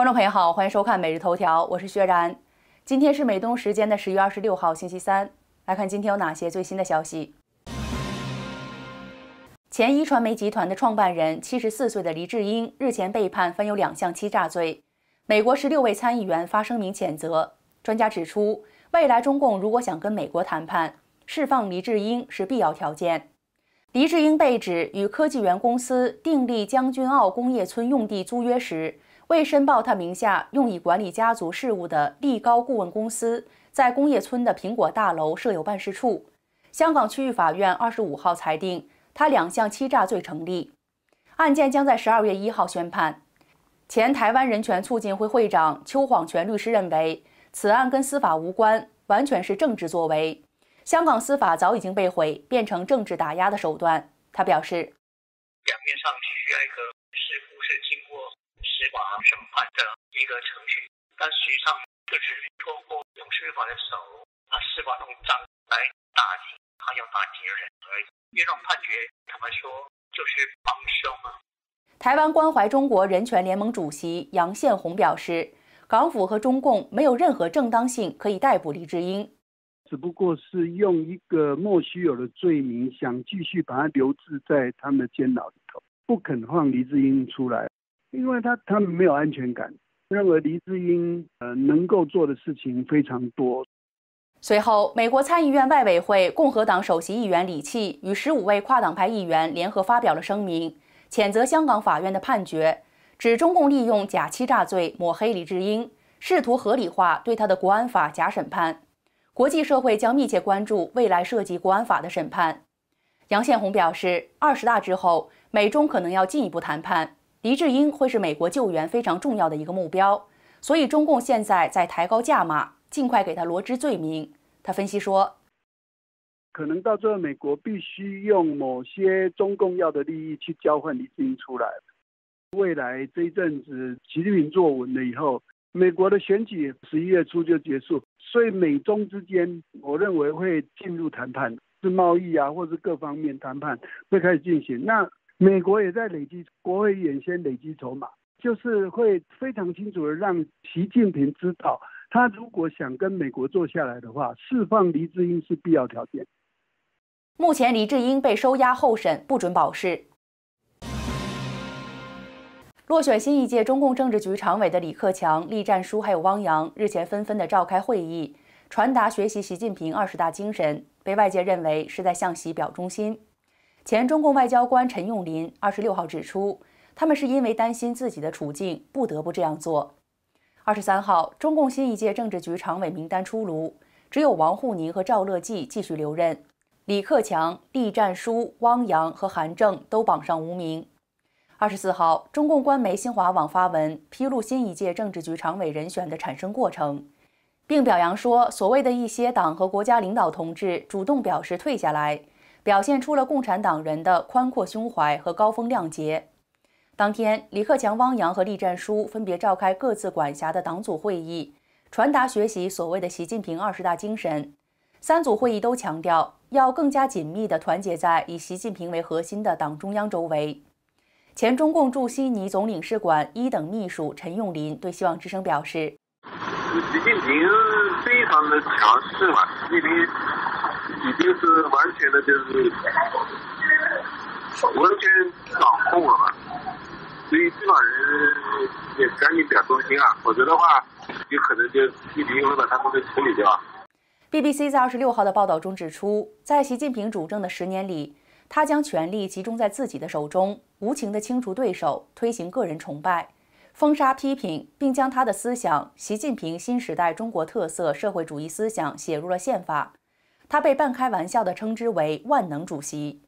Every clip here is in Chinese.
观众朋友好，欢迎收看《每日头条》，我是薛然。今天是美东时间的十月二十六号，星期三。来看今天有哪些最新的消息。前一传媒集团的创办人七十四岁的黎智英日前被判犯有两项欺诈罪。美国十六位参议员发声明谴责。专家指出，未来中共如果想跟美国谈判，释放黎智英是必要条件。黎智英被指与科技园公司订立将军澳工业村用地租约时。未申报他名下用以管理家族事务的力高顾问公司，在工业村的苹果大楼设有办事处。香港区域法院二十五号裁定他两项欺诈罪成立，案件将在十二月一号宣判。前台湾人权促进会会长邱晃权律师认为，此案跟司法无关，完全是政治作为。香港司法早已经被毁，变成政治打压的手段。他表示。表面上审判的一个程序，但实际上就是通过用司法的手，把司法弄脏来打击、还要打击人。这种判决，怎么说就是帮凶吗？台湾关怀中国人权联盟主席杨宪宏表示，港府和中共没有任何正当性可以逮捕黎智英，只不过是用一个莫须有的罪名，想继续把他留置在他们的监牢里头，不肯放黎智英出来。因为他他们没有安全感，认为黎智英呃能够做的事情非常多。随后，美国参议院外委会共和党首席议员李契与十五位跨党派议员联合发表了声明，谴责香港法院的判决，指中共利用假欺诈罪抹黑李智英，试图合理化对他的国安法假审判。国际社会将密切关注未来涉及国安法的审判。杨宪宏表示，二十大之后，美中可能要进一步谈判。黎智英会是美国救援非常重要的一个目标，所以中共现在在抬高价码，尽快给他罗织罪名。他分析说，可能到最后美国必须用某些中共要的利益去交换黎智英出来。未来这一阵子，习近平坐稳了以后，美国的选举十一月初就结束，所以美中之间，我认为会进入谈判，是贸易啊，或者各方面谈判会开始进行。那。美国也在累积国会也先累积筹码，就是会非常清楚的让习近平知道，他如果想跟美国坐下来的话，释放黎志英是必要条件。目前，黎志英被收押候审，不准保释。落选新一届中共政治局常委的李克强、栗战书还有汪洋，日前纷纷的召开会议，传达学习习近平二十大精神，被外界认为是在向习表忠心。前中共外交官陈永林二十六号指出，他们是因为担心自己的处境，不得不这样做。二十三号，中共新一届政治局常委名单出炉，只有王沪宁和赵乐际继续留任，李克强、栗战书、汪洋和韩正都榜上无名。二十四号，中共官媒新华网发文披露新一届政治局常委人选的产生过程，并表扬说，所谓的一些党和国家领导同志主动表示退下来。表现出了共产党人的宽阔胸怀和高风亮节。当天，李克强、汪洋和栗战书分别召开各自管辖的党组会议，传达学习所谓的习近平二十大精神。三组会议都强调要更加紧密地团结在以习近平为核心的党中央周围。前中共驻悉尼总领事馆一等秘书陈永林对《希望之声》表示：“习近平非常的强势嘛，习近平。”已经是完全的，就是完全掌控了嘛。所以基本人也赶紧表忠心啊！否则的话，有可能就一零一会把他都给处理掉。BBC 在二十六号的报道中指出，在习近平主政的十年里，他将权力集中在自己的手中，无情的清除对手，推行个人崇拜，封杀批评，并将他的思想——习近平新时代中国特色社会主义思想——写入了宪法。他被半开玩笑地称之为“万能主席”。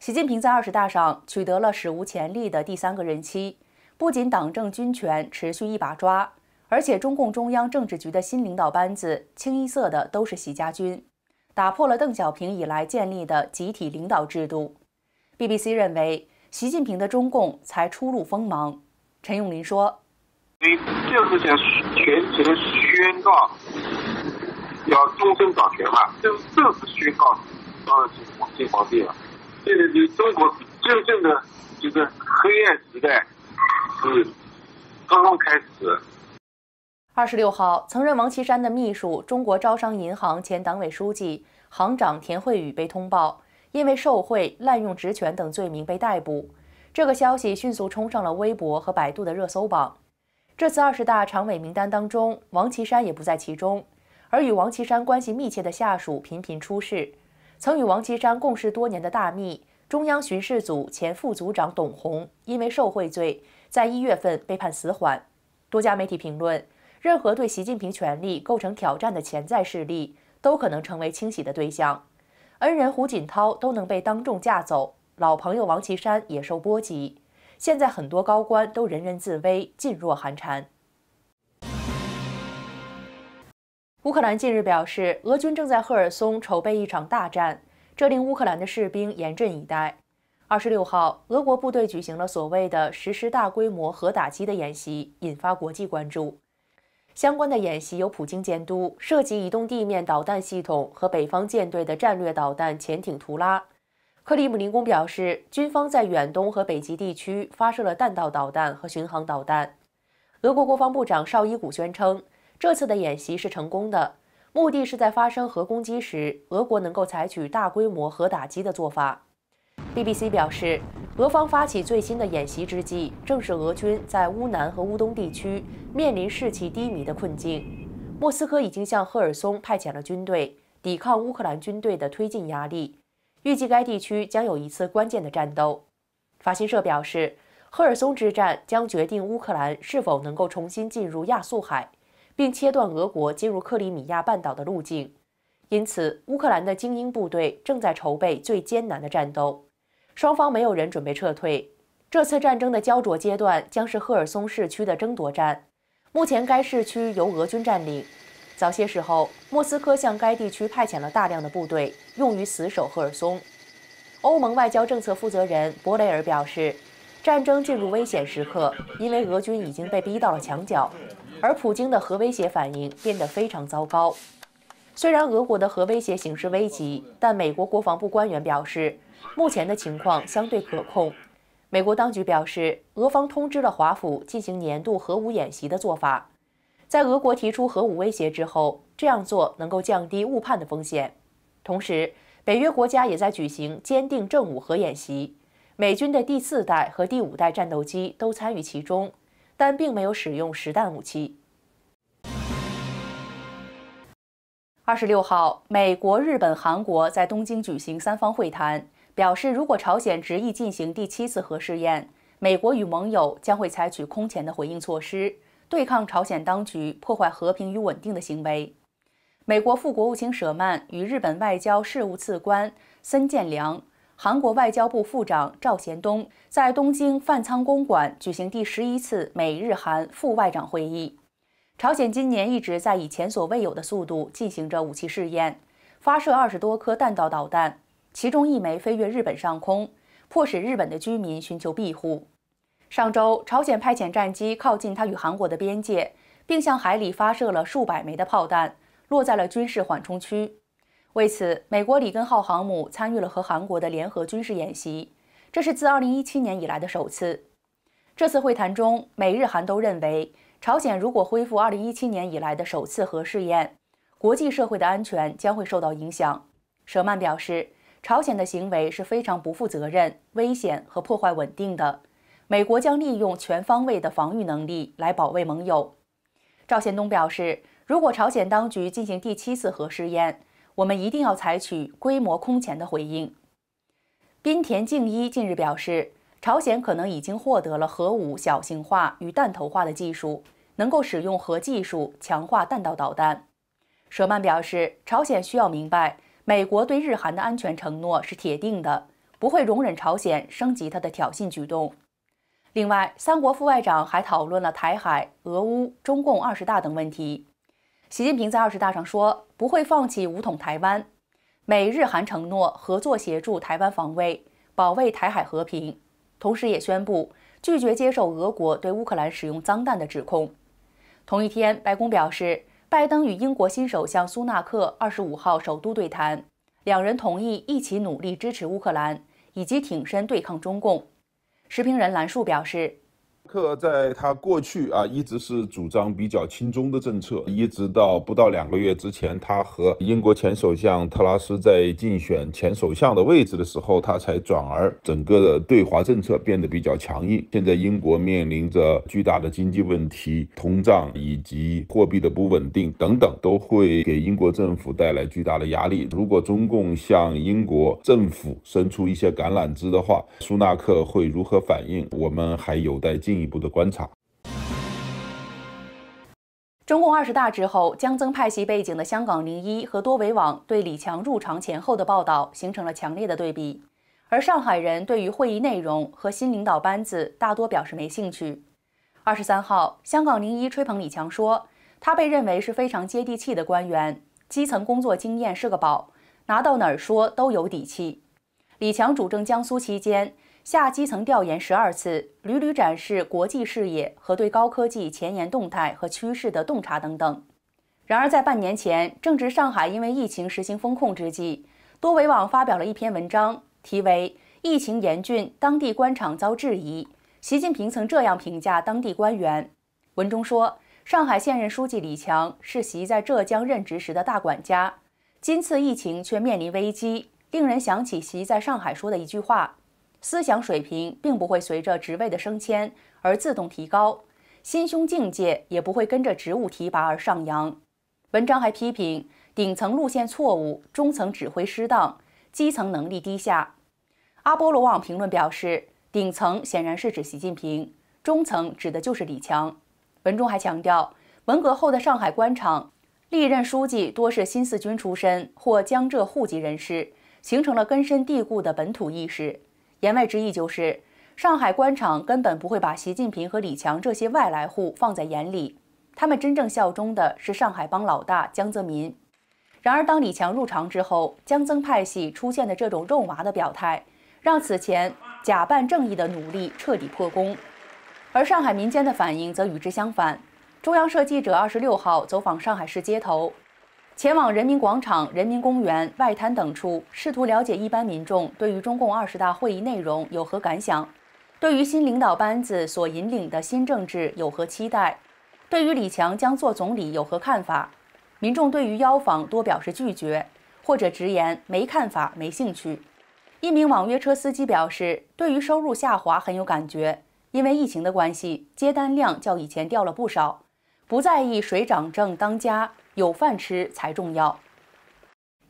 习近平在二十大上取得了史无前例的第三个任期，不仅党政军权持续一把抓，而且中共中央政治局的新领导班子清一色的都是习家军，打破了邓小平以来建立的集体领导制度。BBC 认为，习近平的中共才初露锋芒。陈永林说：“你就是想全职宣告。”要终身掌权嘛？这这是宣告，然是光绪皇帝了。个就中国真正的这个黑暗时代，是刚刚开始。二十六号，曾任王岐山的秘书、中国招商银行前党委书记、行长田惠宇被通报，因为受贿、滥用职权等罪名被逮捕。这个消息迅速冲上了微博和百度的热搜榜。这次二十大常委名单当中，王岐山也不在其中。而与王岐山关系密切的下属频频出事，曾与王岐山共事多年的大秘、中央巡视组前副组长董红，因为受贿罪，在一月份被判死缓。多家媒体评论，任何对习近平权力构成挑战的潜在势力，都可能成为清洗的对象。恩人胡锦涛都能被当众架走，老朋友王岐山也受波及，现在很多高官都人人自危，噤若寒蝉。乌克兰近日表示，俄军正在赫尔松筹备一场大战，这令乌克兰的士兵严阵以待。二十六号，俄国部队举行了所谓的实施大规模核打击的演习，引发国际关注。相关的演习由普京监督，涉及移动地面导弹系统和北方舰队的战略导弹潜艇“图拉”。克里姆林宫表示，军方在远东和北极地区发射了弹道导弹和巡航导弹。俄国国防部长绍伊古宣称。这次的演习是成功的，目的是在发生核攻击时，俄国能够采取大规模核打击的做法。BBC 表示，俄方发起最新的演习之际，正是俄军在乌南和乌东地区面临士气低迷的困境。莫斯科已经向赫尔松派遣了军队，抵抗乌克兰军队的推进压力。预计该地区将有一次关键的战斗。法新社表示，赫尔松之战将决定乌克兰是否能够重新进入亚速海。并切断俄国进入克里米亚半岛的路径，因此乌克兰的精英部队正在筹备最艰难的战斗，双方没有人准备撤退。这次战争的焦灼阶段将是赫尔松市区的争夺战，目前该市区由俄军占领。早些时候，莫斯科向该地区派遣了大量的部队，用于死守赫尔松。欧盟外交政策负责人博雷尔表示，战争进入危险时刻，因为俄军已经被逼到了墙角。而普京的核威胁反应变得非常糟糕。虽然俄国的核威胁形势危急，但美国国防部官员表示，目前的情况相对可控。美国当局表示，俄方通知了华府进行年度核武演习的做法，在俄国提出核武威胁之后，这样做能够降低误判的风险。同时，北约国家也在举行坚定正武核演习，美军的第四代和第五代战斗机都参与其中。但并没有使用实弹武器。二十六号，美国、日本、韩国在东京举行三方会谈，表示如果朝鲜执意进行第七次核试验，美国与盟友将会采取空前的回应措施，对抗朝鲜当局破坏和平与稳定的行为。美国副国务卿舍曼与日本外交事务次官森健良。韩国外交部副长赵贤东在东京饭仓公馆举行第十一次美日韩副外长会议。朝鲜今年一直在以前所未有的速度进行着武器试验，发射二十多颗弹道导弹，其中一枚飞越日本上空，迫使日本的居民寻求庇护。上周，朝鲜派遣战机靠近它与韩国的边界，并向海里发射了数百枚的炮弹，落在了军事缓冲区。为此，美国里根号航母参与了和韩国的联合军事演习，这是自2017年以来的首次。这次会谈中，美日韩都认为，朝鲜如果恢复2017年以来的首次核试验，国际社会的安全将会受到影响。舍曼表示，朝鲜的行为是非常不负责任、危险和破坏稳定的。美国将利用全方位的防御能力来保卫盟友。赵宪东表示，如果朝鲜当局进行第七次核试验，我们一定要采取规模空前的回应。滨田敬一近日表示，朝鲜可能已经获得了核武小型化与弹头化的技术，能够使用核技术强化弹道导弹。舍曼表示，朝鲜需要明白，美国对日韩的安全承诺是铁定的，不会容忍朝鲜升级他的挑衅举动。另外，三国副外长还讨论了台海、俄乌、中共二十大等问题。习近平在二十大上说不会放弃武统台湾，美日韩承诺合作协助台湾防卫，保卫台海和平。同时，也宣布拒绝接受俄国对乌克兰使用脏弹的指控。同一天，白宫表示，拜登与英国新首相苏纳克二十五号首都对谈，两人同意一起努力支持乌克兰，以及挺身对抗中共。时评人兰树表示。在他过去啊，一直是主张比较轻中的政策，一直到不到两个月之前，他和英国前首相特拉斯在竞选前首相的位置的时候，他才转而整个的对华政策变得比较强硬。现在英国面临着巨大的经济问题、通胀以及货币的不稳定等等，都会给英国政府带来巨大的压力。如果中共向英国政府伸出一些橄榄枝的话，苏纳克会如何反应？我们还有待进一步。一步的观察。中共二十大之后，江增派系背景的香港零一和多维网对李强入场前后的报道形成了强烈的对比。而上海人对于会议内容和新领导班子大多表示没兴趣。二十三号，香港零一吹捧李强说，他被认为是非常接地气的官员，基层工作经验是个宝，拿到哪儿说都有底气。李强主政江苏期间。下基层调研十二次，屡屡展示国际视野和对高科技前沿动态和趋势的洞察等等。然而，在半年前，正值上海因为疫情实行封控之际，多维网发表了一篇文章，题为《疫情严峻，当地官场遭质疑》。习近平曾这样评价当地官员：文中说，上海现任书记李强是习在浙江任职时的大管家，今次疫情却面临危机，令人想起习在上海说的一句话。思想水平并不会随着职位的升迁而自动提高，心胸境界也不会跟着职务提拔而上扬。文章还批评顶层路线错误，中层指挥失当，基层能力低下。阿波罗网评论表示，顶层显然是指习近平，中层指的就是李强。文中还强调，文革后的上海官场，历任书记多是新四军出身或江浙户籍人士，形成了根深蒂固的本土意识。言外之意就是，上海官场根本不会把习近平和李强这些外来户放在眼里，他们真正效忠的是上海帮老大江泽民。然而，当李强入常之后，江增派系出现的这种肉麻的表态，让此前假扮正义的努力彻底破功。而上海民间的反应则与之相反。中央社记者二十六号走访上海市街头。前往人民广场、人民公园、外滩等处，试图了解一般民众对于中共二十大会议内容有何感想，对于新领导班子所引领的新政治有何期待，对于李强将做总理有何看法。民众对于邀访多表示拒绝，或者直言没看法、没兴趣。一名网约车司机表示，对于收入下滑很有感觉，因为疫情的关系，接单量较以前掉了不少，不在意谁掌政当家。有饭吃才重要。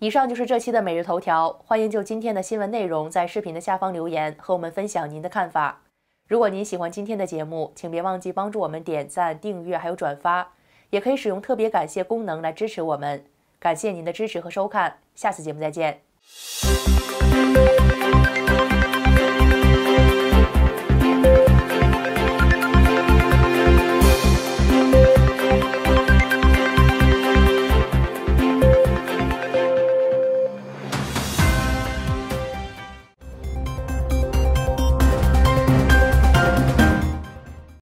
以上就是这期的每日头条，欢迎就今天的新闻内容在视频的下方留言，和我们分享您的看法。如果您喜欢今天的节目，请别忘记帮助我们点赞、订阅还有转发，也可以使用特别感谢功能来支持我们。感谢您的支持和收看，下次节目再见。